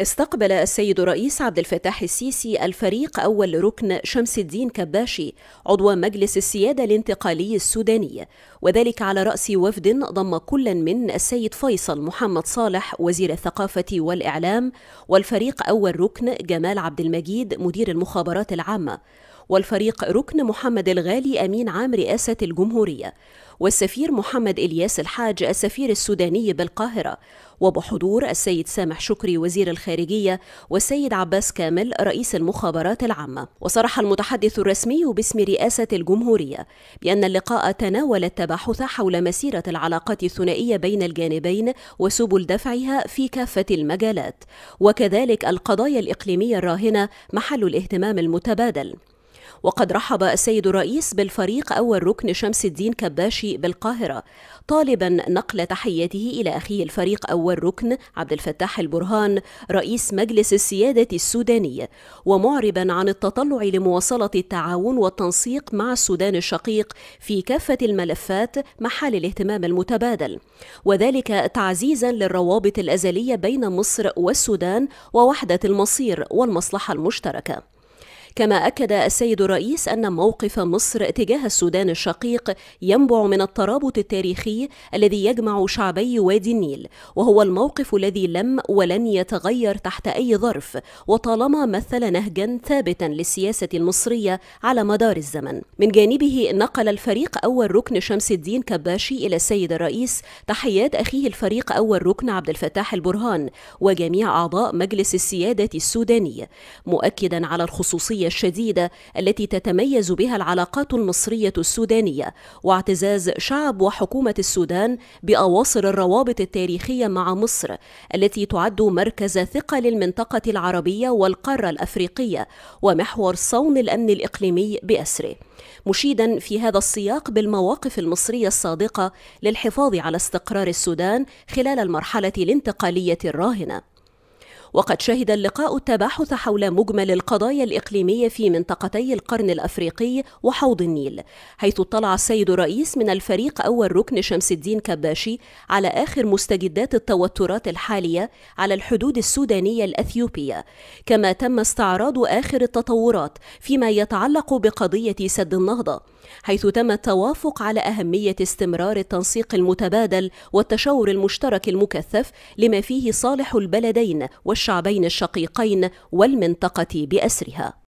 استقبل السيد الرئيس عبد الفتاح السيسي الفريق أول ركن شمس الدين كباشي عضو مجلس السيادة الانتقالي السوداني وذلك على رأس وفد ضم كل من السيد فيصل محمد صالح وزير الثقافة والإعلام والفريق أول ركن جمال عبد المجيد مدير المخابرات العامة والفريق ركن محمد الغالي أمين عام رئاسة الجمهورية والسفير محمد إلياس الحاج السفير السوداني بالقاهرة وبحضور السيد سامح شكري وزير الخارجية والسيد عباس كامل رئيس المخابرات العامة وصرح المتحدث الرسمي باسم رئاسة الجمهورية بأن اللقاء تناول التباحث حول مسيرة العلاقات الثنائية بين الجانبين وسبل دفعها في كافة المجالات وكذلك القضايا الإقليمية الراهنة محل الاهتمام المتبادل وقد رحب السيد الرئيس بالفريق أول ركن شمس الدين كباشي بالقاهرة طالبا نقل تحياته إلى أخيه الفريق أول ركن عبد الفتاح البرهان رئيس مجلس السيادة السوداني ومعربا عن التطلع لمواصلة التعاون والتنسيق مع السودان الشقيق في كافة الملفات محل الاهتمام المتبادل وذلك تعزيزا للروابط الأزلية بين مصر والسودان ووحدة المصير والمصلحة المشتركة كما أكد السيد الرئيس أن موقف مصر تجاه السودان الشقيق ينبع من الترابط التاريخي الذي يجمع شعبي وادي النيل وهو الموقف الذي لم ولن يتغير تحت أي ظرف وطالما مثل نهجا ثابتا للسياسة المصرية على مدار الزمن من جانبه نقل الفريق أول ركن شمس الدين كباشي إلى السيد الرئيس تحيات أخيه الفريق أول ركن عبد الفتاح البرهان وجميع أعضاء مجلس السيادة السوداني مؤكدا على الخصوصية الشديدة التي تتميز بها العلاقات المصرية السودانية واعتزاز شعب وحكومة السودان بأواصر الروابط التاريخية مع مصر التي تعد مركز ثقة للمنطقة العربية والقارة الأفريقية ومحور صون الأمن الإقليمي بأسره مشيدا في هذا السياق بالمواقف المصرية الصادقة للحفاظ على استقرار السودان خلال المرحلة الانتقالية الراهنة وقد شهد اللقاء التباحث حول مجمل القضايا الإقليمية في منطقتي القرن الأفريقي وحوض النيل حيث اطلع السيد الرئيس من الفريق أول ركن شمس الدين كباشي على آخر مستجدات التوترات الحالية على الحدود السودانية الأثيوبية كما تم استعراض آخر التطورات فيما يتعلق بقضية سد النهضة حيث تم التوافق على أهمية استمرار التنسيق المتبادل والتشاور المشترك المكثف لما فيه صالح البلدين والشعبين الشقيقين والمنطقة بأسرها